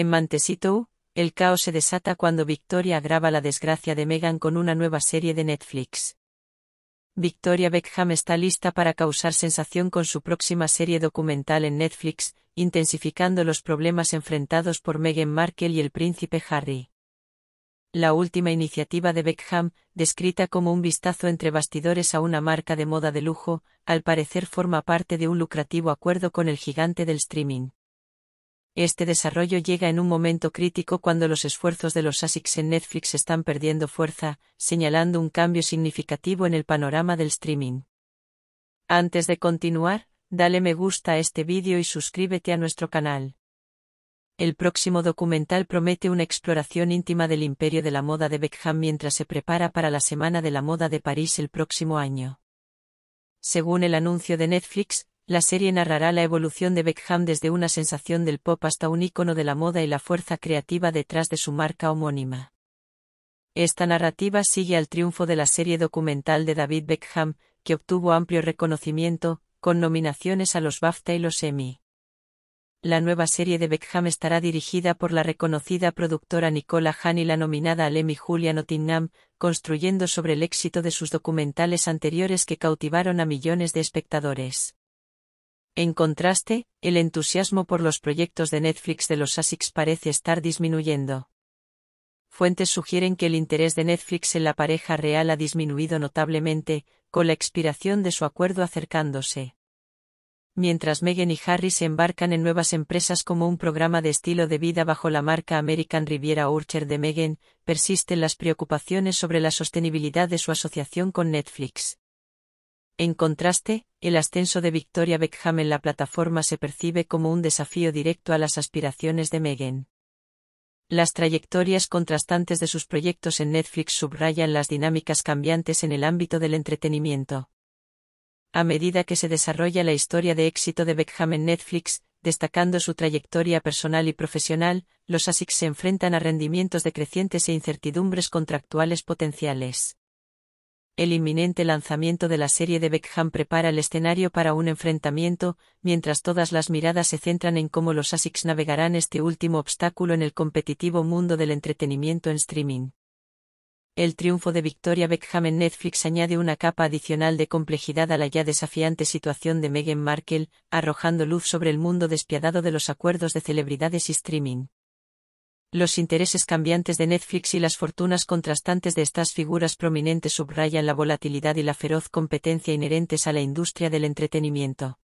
En Mantesito, el caos se desata cuando Victoria agrava la desgracia de Meghan con una nueva serie de Netflix. Victoria Beckham está lista para causar sensación con su próxima serie documental en Netflix, intensificando los problemas enfrentados por Meghan Markle y el príncipe Harry. La última iniciativa de Beckham, descrita como un vistazo entre bastidores a una marca de moda de lujo, al parecer forma parte de un lucrativo acuerdo con el gigante del streaming. Este desarrollo llega en un momento crítico cuando los esfuerzos de los ASICs en Netflix están perdiendo fuerza, señalando un cambio significativo en el panorama del streaming. Antes de continuar, dale me gusta a este vídeo y suscríbete a nuestro canal. El próximo documental promete una exploración íntima del imperio de la moda de Beckham mientras se prepara para la Semana de la Moda de París el próximo año. Según el anuncio de Netflix, la serie narrará la evolución de Beckham desde una sensación del pop hasta un ícono de la moda y la fuerza creativa detrás de su marca homónima. Esta narrativa sigue al triunfo de la serie documental de David Beckham, que obtuvo amplio reconocimiento, con nominaciones a los BAFTA y los Emmy. La nueva serie de Beckham estará dirigida por la reconocida productora Nicola Hahn y la nominada al Emmy Julia Nottingham, construyendo sobre el éxito de sus documentales anteriores que cautivaron a millones de espectadores. En contraste, el entusiasmo por los proyectos de Netflix de los ASICs parece estar disminuyendo. Fuentes sugieren que el interés de Netflix en la pareja real ha disminuido notablemente, con la expiración de su acuerdo acercándose. Mientras Meghan y Harry se embarcan en nuevas empresas como un programa de estilo de vida bajo la marca American Riviera Urcher de Meghan, persisten las preocupaciones sobre la sostenibilidad de su asociación con Netflix. En contraste, el ascenso de Victoria Beckham en la plataforma se percibe como un desafío directo a las aspiraciones de Megan. Las trayectorias contrastantes de sus proyectos en Netflix subrayan las dinámicas cambiantes en el ámbito del entretenimiento. A medida que se desarrolla la historia de éxito de Beckham en Netflix, destacando su trayectoria personal y profesional, los ASICs se enfrentan a rendimientos decrecientes e incertidumbres contractuales potenciales el inminente lanzamiento de la serie de Beckham prepara el escenario para un enfrentamiento, mientras todas las miradas se centran en cómo los ASICs navegarán este último obstáculo en el competitivo mundo del entretenimiento en streaming. El triunfo de Victoria Beckham en Netflix añade una capa adicional de complejidad a la ya desafiante situación de Meghan Markle, arrojando luz sobre el mundo despiadado de los acuerdos de celebridades y streaming. Los intereses cambiantes de Netflix y las fortunas contrastantes de estas figuras prominentes subrayan la volatilidad y la feroz competencia inherentes a la industria del entretenimiento.